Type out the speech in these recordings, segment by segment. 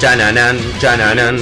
Chananan, chananan.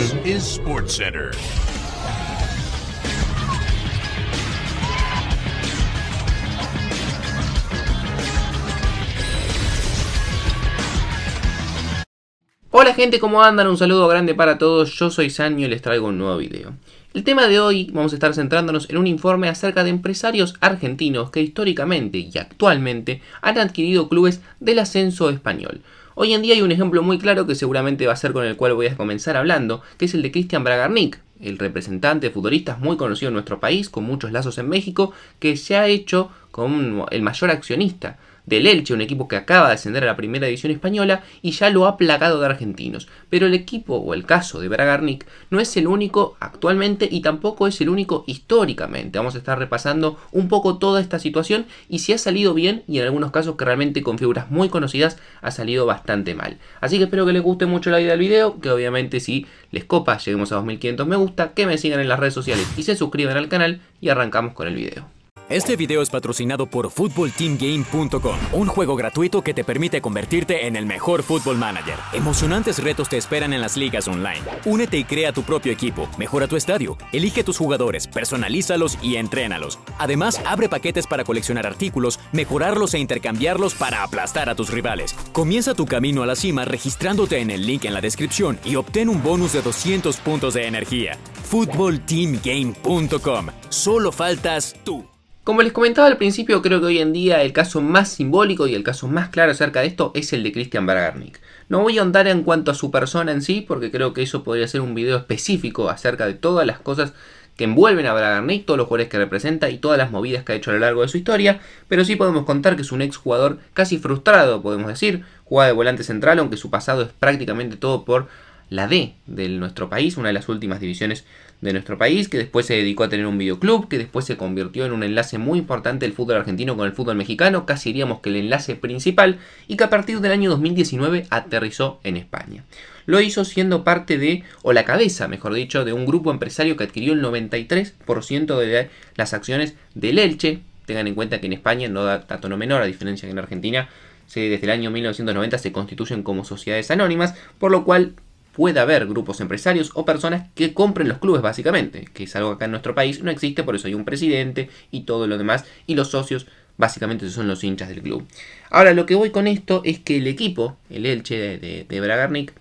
Hola gente, ¿cómo andan? Un saludo grande para todos, yo soy Sanyo y les traigo un nuevo video. El tema de hoy vamos a estar centrándonos en un informe acerca de empresarios argentinos que históricamente y actualmente han adquirido clubes del ascenso español. Hoy en día hay un ejemplo muy claro que seguramente va a ser con el cual voy a comenzar hablando, que es el de Cristian Bragarnik, el representante de futbolistas muy conocido en nuestro país, con muchos lazos en México, que se ha hecho como el mayor accionista del Elche, un equipo que acaba de ascender a la primera división española y ya lo ha plagado de argentinos. Pero el equipo o el caso de Bragarnik no es el único actualmente y tampoco es el único históricamente. Vamos a estar repasando un poco toda esta situación y si ha salido bien y en algunos casos que realmente con figuras muy conocidas ha salido bastante mal. Así que espero que les guste mucho la idea del video, que obviamente si les copa lleguemos a 2500 me gusta, que me sigan en las redes sociales y se suscriban al canal y arrancamos con el video. Este video es patrocinado por FootballTeamGame.com, un juego gratuito que te permite convertirte en el mejor fútbol manager. Emocionantes retos te esperan en las ligas online. Únete y crea tu propio equipo, mejora tu estadio, elige tus jugadores, personalízalos y entrénalos. Además, abre paquetes para coleccionar artículos, mejorarlos e intercambiarlos para aplastar a tus rivales. Comienza tu camino a la cima registrándote en el link en la descripción y obtén un bonus de 200 puntos de energía. FootballTeamGame.com. Solo faltas tú. Como les comentaba al principio, creo que hoy en día el caso más simbólico y el caso más claro acerca de esto es el de Christian Bragarnik. No voy a ahondar en cuanto a su persona en sí, porque creo que eso podría ser un video específico acerca de todas las cosas que envuelven a Bragarnik, todos los jugadores que representa y todas las movidas que ha hecho a lo largo de su historia, pero sí podemos contar que es un ex jugador casi frustrado, podemos decir, juega de volante central, aunque su pasado es prácticamente todo por la D de nuestro país, una de las últimas divisiones de nuestro país, que después se dedicó a tener un videoclub, que después se convirtió en un enlace muy importante del fútbol argentino con el fútbol mexicano, casi diríamos que el enlace principal, y que a partir del año 2019 aterrizó en España. Lo hizo siendo parte de, o la cabeza, mejor dicho, de un grupo empresario que adquirió el 93% de las acciones del Elche. Tengan en cuenta que en España no da tanto no menor, a diferencia que en Argentina, desde el año 1990 se constituyen como sociedades anónimas, por lo cual Puede haber grupos empresarios o personas que compren los clubes básicamente, que es algo que acá en nuestro país no existe, por eso hay un presidente y todo lo demás, y los socios básicamente son los hinchas del club. Ahora lo que voy con esto es que el equipo, el Elche de, de, Bragarnik,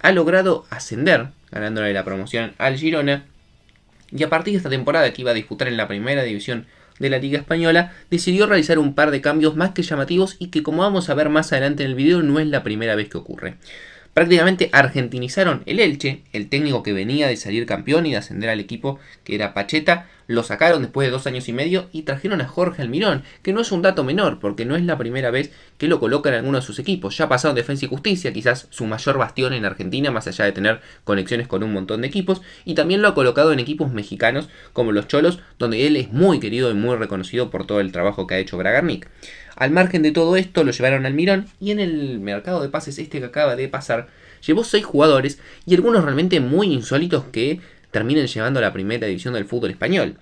ha logrado ascender, ganándole la promoción al Girona, y a partir de esta temporada que iba a disputar en la primera división de la Liga Española, decidió realizar un par de cambios más que llamativos y que como vamos a ver más adelante en el video no es la primera vez que ocurre prácticamente argentinizaron el Elche, el técnico que venía de salir campeón y de ascender al equipo que era Pacheta, lo sacaron después de dos años y medio y trajeron a Jorge Almirón, que no es un dato menor, porque no es la primera vez que lo colocan en alguno de sus equipos, ya ha en Defensa y Justicia, quizás su mayor bastión en Argentina, más allá de tener conexiones con un montón de equipos, y también lo ha colocado en equipos mexicanos como los Cholos, donde él es muy querido y muy reconocido por todo el trabajo que ha hecho Bragarnik. Al margen de todo esto, lo llevaron al Mirón y en el mercado de pases este que acaba de pasar, llevó 6 jugadores y algunos realmente muy insólitos que terminen llevando a la primera división del fútbol español.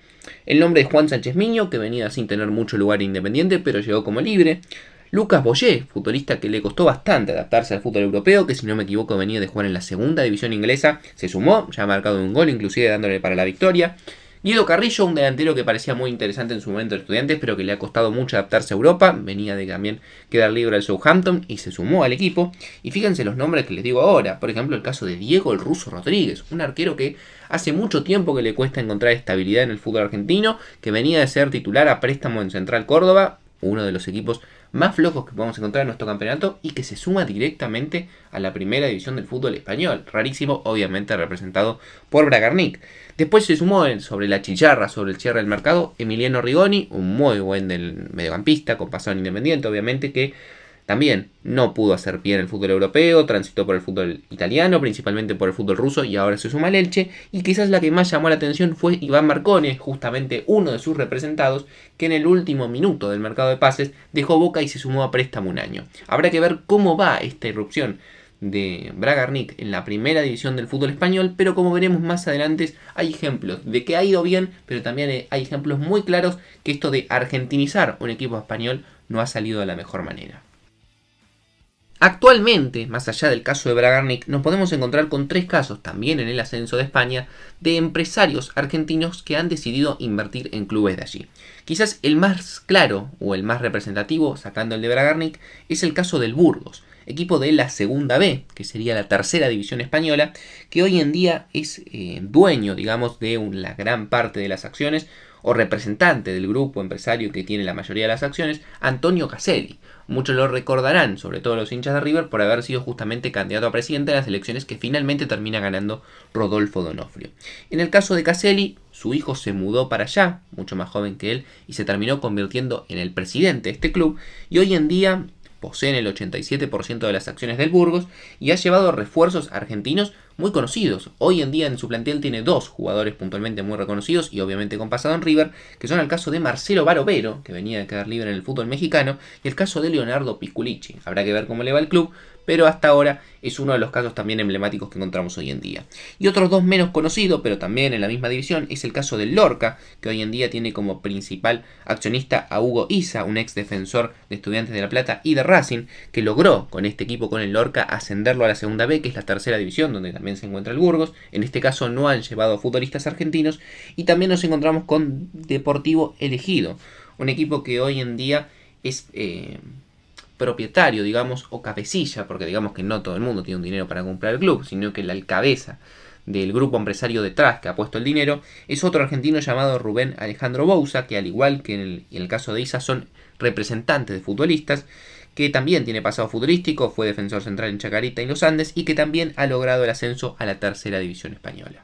El nombre de Juan Sánchez Miño, que venía sin tener mucho lugar independiente, pero llegó como libre. Lucas Boyé, futbolista que le costó bastante adaptarse al fútbol europeo, que si no me equivoco venía de jugar en la segunda división inglesa, se sumó, ya ha marcado un gol, inclusive dándole para la victoria diego Carrillo, un delantero que parecía muy interesante en su momento de estudiantes, pero que le ha costado mucho adaptarse a Europa. Venía de también quedar libre al Southampton y se sumó al equipo. Y fíjense los nombres que les digo ahora. Por ejemplo, el caso de Diego el Ruso Rodríguez, un arquero que hace mucho tiempo que le cuesta encontrar estabilidad en el fútbol argentino, que venía de ser titular a préstamo en Central Córdoba, uno de los equipos más flojos que podemos encontrar en nuestro campeonato y que se suma directamente a la primera división del fútbol español. Rarísimo, obviamente representado por Bragarnik. Después se sumó sobre la chicharra, sobre el cierre del mercado, Emiliano Rigoni, un muy buen del mediocampista, con pasado Independiente, obviamente, que también no pudo hacer pie en el fútbol europeo, transitó por el fútbol italiano, principalmente por el fútbol ruso y ahora se suma al Elche. Y quizás la que más llamó la atención fue Iván Marcone, justamente uno de sus representados, que en el último minuto del mercado de pases dejó Boca y se sumó a préstamo un año. Habrá que ver cómo va esta irrupción de Bragarnik en la primera división del fútbol español, pero como veremos más adelante hay ejemplos de que ha ido bien, pero también hay ejemplos muy claros que esto de argentinizar un equipo español no ha salido de la mejor manera. Actualmente, más allá del caso de Bragarnik, nos podemos encontrar con tres casos, también en el ascenso de España, de empresarios argentinos que han decidido invertir en clubes de allí. Quizás el más claro o el más representativo, sacando el de Bragarnik, es el caso del Burgos, equipo de la Segunda B, que sería la tercera división española, que hoy en día es eh, dueño, digamos, de una gran parte de las acciones, o representante del grupo empresario que tiene la mayoría de las acciones, Antonio Caselli. Muchos lo recordarán, sobre todo los hinchas de River, por haber sido justamente candidato a presidente en las elecciones que finalmente termina ganando Rodolfo Donofrio. En el caso de Caselli, su hijo se mudó para allá, mucho más joven que él, y se terminó convirtiendo en el presidente de este club, y hoy en día posee el 87% de las acciones del Burgos y ha llevado refuerzos argentinos muy conocidos. Hoy en día en su plantel tiene dos jugadores puntualmente muy reconocidos y obviamente con pasado en River, que son el caso de Marcelo Barovero, que venía a quedar libre en el fútbol mexicano, y el caso de Leonardo Piculici. Habrá que ver cómo le va el club, pero hasta ahora es uno de los casos también emblemáticos que encontramos hoy en día. Y otros dos menos conocidos, pero también en la misma división, es el caso del Lorca, que hoy en día tiene como principal accionista a Hugo Isa, un ex defensor de Estudiantes de La Plata y de Racing, que logró con este equipo, con el Lorca, ascenderlo a la segunda B, que es la tercera división, donde también se encuentra el Burgos. En este caso no han llevado futbolistas argentinos. Y también nos encontramos con Deportivo Elegido, un equipo que hoy en día es... Eh, propietario, digamos, o cabecilla, porque digamos que no todo el mundo tiene un dinero para comprar el club, sino que la cabeza del grupo empresario detrás que ha puesto el dinero es otro argentino llamado Rubén Alejandro Bouza, que al igual que en el, caso de Isa son representantes de futbolistas, que también tiene pasado futbolístico, fue defensor central en Chacarita y los Andes y que también ha logrado el ascenso a la tercera división española.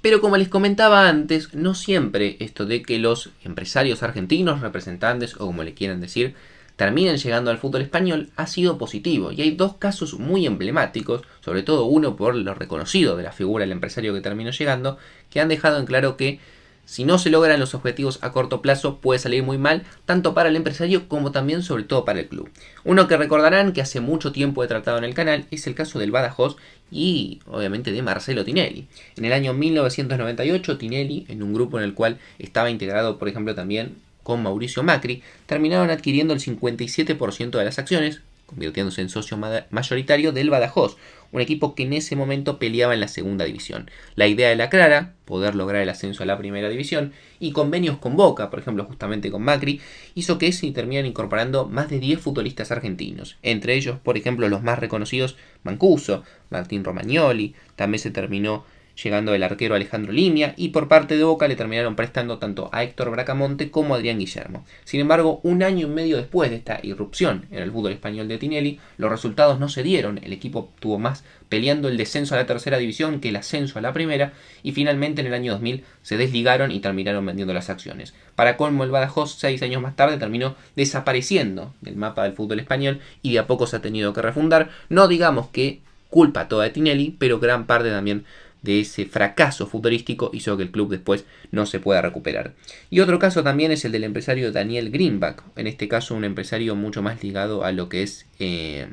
Pero como les comentaba antes, no siempre esto de que los empresarios argentinos, representantes o como le quieran decir, terminan llegando al fútbol español ha sido positivo y hay dos casos muy emblemáticos, sobre todo uno por lo reconocido de la figura del empresario que terminó llegando, que han dejado en claro que si no se logran los objetivos a corto plazo puede salir muy mal, tanto para el empresario como también sobre todo para el club. Uno que recordarán que hace mucho tiempo he tratado en el canal es el caso del Badajoz y obviamente de Marcelo Tinelli. En el año 1998 Tinelli, en un grupo en el cual estaba integrado por ejemplo también con Mauricio Macri, terminaron adquiriendo el 57% de las acciones, convirtiéndose en socio mayoritario del Badajoz, un equipo que en ese momento peleaba en la segunda división. La idea de la clara, poder lograr el ascenso a la primera división, y convenios con Boca, por ejemplo justamente con Macri, hizo que se terminan incorporando más de 10 futbolistas argentinos, entre ellos por ejemplo los más reconocidos Mancuso, Martín Romagnoli, también se terminó llegando el arquero Alejandro Limia, y por parte de Boca le terminaron prestando tanto a Héctor Bracamonte como a Adrián Guillermo. Sin embargo, un año y medio después de esta irrupción en el fútbol español de Tinelli, los resultados no se dieron, el equipo tuvo más peleando el descenso a la tercera división que el ascenso a la primera, y finalmente en el año 2000 se desligaron y terminaron vendiendo las acciones. Para colmo, el Badajoz seis años más tarde terminó desapareciendo del mapa del fútbol español y de a poco se ha tenido que refundar. No digamos que culpa toda de Tinelli, pero gran parte también de ese fracaso futbolístico hizo que el club después no se pueda recuperar. Y otro caso también es el del empresario Daniel Greenback, en este caso un empresario mucho más ligado a lo que es eh,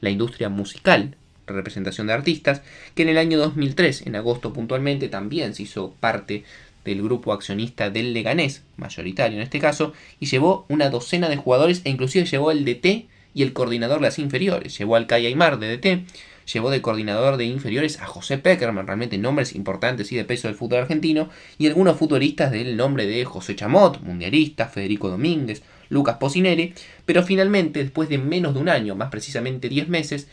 la industria musical, representación de artistas, que en el año 2003, en agosto puntualmente, también se hizo parte del grupo accionista del Leganés, mayoritario en este caso, y llevó una docena de jugadores e inclusive llevó el DT y el coordinador de las inferiores, llevó al Calle Aymar de DT, llevó de coordinador de inferiores a José Peckerman, realmente nombres importantes y de peso del fútbol argentino, y algunos futbolistas del nombre de José Chamot, mundialista, Federico Domínguez, Lucas Pocinere pero finalmente, después de menos de un año, más precisamente 10 meses,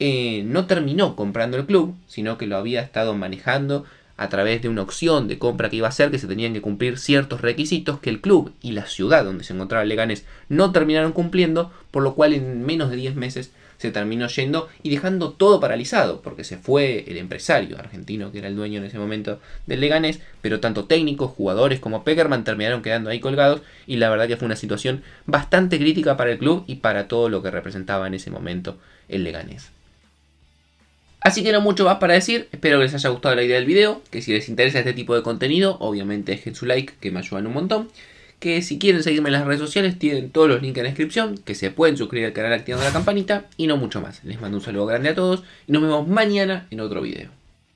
eh, no terminó comprando el club, sino que lo había estado manejando a través de una opción de compra que iba a ser que se tenían que cumplir ciertos requisitos que el club y la ciudad donde se encontraba Leganés no terminaron cumpliendo, por lo cual en menos de 10 meses se terminó yendo y dejando todo paralizado, porque se fue el empresario argentino que era el dueño en ese momento del Leganés, pero tanto técnicos, jugadores como Peckerman terminaron quedando ahí colgados y la verdad que fue una situación bastante crítica para el club y para todo lo que representaba en ese momento el Leganés. Así que no mucho más para decir, espero que les haya gustado la idea del video, que si les interesa este tipo de contenido, obviamente dejen su like, que me ayudan un montón, que si quieren seguirme en las redes sociales, tienen todos los links en la descripción, que se pueden suscribir al canal activando la campanita, y no mucho más. Les mando un saludo grande a todos, y nos vemos mañana en otro video.